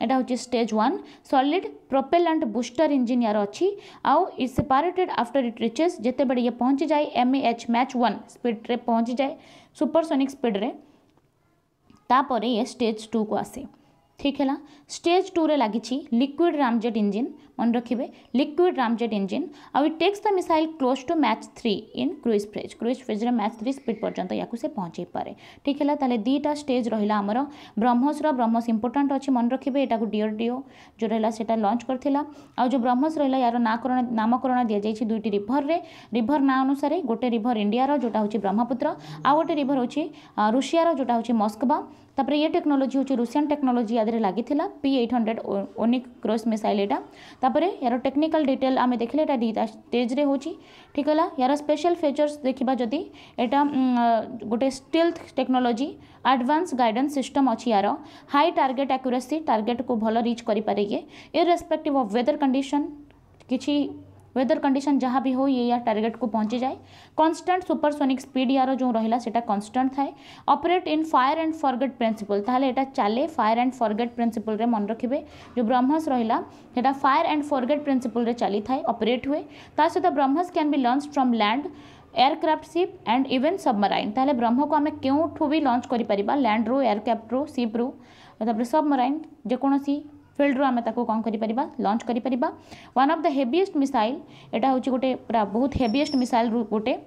[SPEAKER 1] एटा होची stage one solid propellant booster engineer यार अच्छी आउ is separated after it reaches जिते बड़े ये पहुंची जाए एच मैच वन स्पीड रे पहुंची जाए सुपरसोनिक स्पीड रे तापर ये स्टेज टू को आसे ঠিক ହେଲା ଷ୍ଟେଜ୍ ଟୁରେ ଲାଗିଛି ଲିକ୍ୱିଡ୍ ରାମଜେଟ୍ ଇଞ୍ଜିନ୍ ମନେ ରଖିବେ ଲିକ୍ୱିଡ୍ ରାମଜେଟ୍ ଇଞ୍ଜିନ୍ ଆଉ it takes the missile close to Mach three in cruise phase cruise ଫ୍ରେଜ୍ର ମ୍ୟାଚ୍ ଥ୍ରୀ ସ୍ପିଡ୍ ପର୍ଯ୍ୟନ୍ତ ୟାକୁ ସେ ପହଞ୍ଚେଇ ପାରେ ଠିକ୍ ହେଲା ତାହେଲେ ଦୁଇଟା ଷ୍ଟେଜ୍ ରହିଲା ଆମର ବ୍ରହ୍ମସର ବ୍ରହ୍ମସ ଇମ୍ପୋର୍ଟାଣ୍ଟ ଅଛି ମନେ ରଖିବେ ଏଟାକୁ ଡିଓ ଡିଓ ଯେଉଁ ରହିଲା ସେଟା ଲଞ୍ଚ କରିଥିଲା ଆଉ ଯେଉଁ ବ୍ରହ୍ମସ ରହିଲା ୟାର ନାକରଣ ନାମକରଣ ଦିଆଯାଇଛି ଦୁଇଟି ରିଭରରେ ରିଭର ନାଁ ଅନୁସାରେ ଗୋଟେ ରିଭର ଇଣ୍ଡିଆର ଯେଉଁଟା ହେଉଛି ବ୍ରହ୍ମପୁତ୍ର ଆଉ ଗୋଟେ ରିଭର ହେଉଛି ରୁଷିଆର ଯେଉଁଟା ହେଉଛି ମସ୍କବା ତାପରେ ଏ ଟେକ୍ନୋଲୋଜି ହେଉଛି ରୁଷିଆନ୍ ଟେକ୍ନୋଲୋଜି ୟା ଦେହରେ ଲାଗିଥିଲା P eight hundred Onyx cruise missile ଏଇଟା ତାପରେ ୟାର ଟେକ୍ନିକାଲ୍ ଡିଟେଲ୍ ଆମେ ଦେଖିଲେ ଏଇଟା ଦୁଇଟା ଷ୍ଟେଜ୍ରେ ହେଉଛି ଠିକ୍ ହେଲା ୟାର ସ୍ପେଶାଲ୍ ଫିଚର୍ସ ଦେଖିବା ଯଦି ଏଇଟା ଗୋଟେ stealth technology advanced guidance system ଅଛି ୟାର ହାଇ ଟାର୍ଗେଟ୍ ଆକ୍ୟୁରେସି ଟାର୍ଗେଟ୍କୁ ଭଲ ରିଚ୍ କରିପାରେ ଇଏ ଇରେସ୍ପେକ୍ଟିଭ୍ ଅଫ୍ ୱେଦର୍ କଣ୍ଡିସନ୍ କିଛି वेदर कंडीशन जहाँ भी हो ये या टारगेट को पहुँची जाए कन्स्टाट सुपरसोनिक स्पीड यार जो रहा सेटा कन्स्टाट थाए operate in fire and forget principle ताल यहाँ चले फायर एंड फरगेट प्रिन्सीपल मन रखिए जो ब्रह्मस रहा सेटा फायर एंड फरगेट प्रिन्सीपल चली थाए अपरेट हुए सहित ब्रह्मस क्या भी launch from land aircraft ship and even submarine तेल ब्रह्म को आम क्यों भी लंच कर लैंड रू एयरक्राफ्ट रू सिप्रु सबमरइन जेकोसी फिल्ड्रु आम कौन कर लंच कर one of the heaviest missile यहाँ हूँ गोटे पूरा बहुत हेविएस्ट मिसाइल गोटे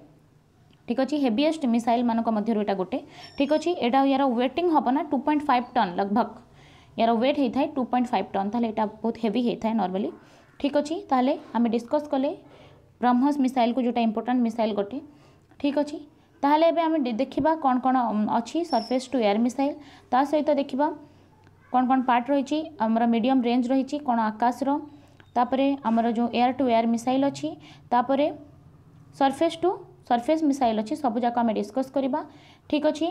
[SPEAKER 1] ठीक अच्छे हेविएस्ट मिसाइल मानक यहाँ गोटे ठीक अच्छे यहाँ यार व्वेटिंग हम ना टू पॉइंट फाइव टन लगभग यार व्वेट होता है टू पॉइंट फाइव टन तेल यहाँ बहुत हेवी होता है नर्माली ठीक अच्छे तेल आम डिस्कस कले ब्रह्मस मिसाइल को जोटा इंपोर्टां मिसाइल गोटे ठीक अच्छे तेल एवं आम देखा कौन कौन अच्छी सरफेस टू एयर मिसाइल ता सहित देखा कौन कौन पार्ट रही मीडियम रेंज रही कौन आकाशर तापर आमर जो एयर टू एयर मिसाइल अच्छी तापर सरफेस टू सरफेस मिसाइल अच्छी सब जाक आम डिस्कस करवा ठीक अच्छे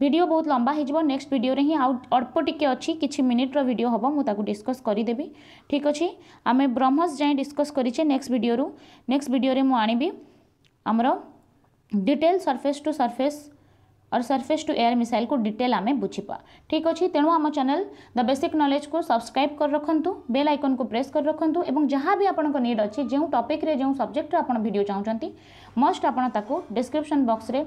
[SPEAKER 1] वीडियो बहुत लंबा हो नेक्स्ट भिडियो हिं आउ अल्प टिके अच्छी किसी मिनिट्र भिड हम मुझे डिस्कस करदेवी ठीक अच्छे आम ब्रह्मस जाए डिस्कस करे नेक्स्ट भिडर नेक्स्ट भिडे मुझे आमर डिटेल सरफेस टू सरफेस और सरफेस टू एयर मिसाइल को डिटेल आम बुझा ठीक अच्छे तेणु आम चैनल द बेसिक नॉलेज को सब्सक्राइब कर रखु बेल आइकन को प्रेस कर रखु और जहाँ भी आपंक निड अच्छे जो टपिक जो सब्जेक्ट आप भिड चाहते मस्ट आपको डिस्क्रिप्सन बक्स में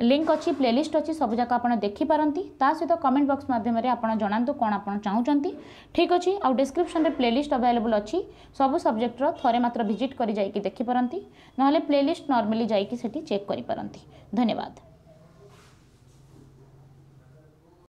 [SPEAKER 1] लिंक अच्छी प्लेलीस्ट अच्छी सब जाक आप देखिपारती सहित कमेंट बक्स मध्यम आप जनातु कौन आप चाहते ठीक अच्छे आउ डिस्क्रिप्सन प्लेलीस्ट अवेलेबल अच्छी सब सब्जेक्टर थे मात्र भिजिट कर देखिपारती ना प्लेलीस्ट नर्माली जा चेक करपारती धन्यवाद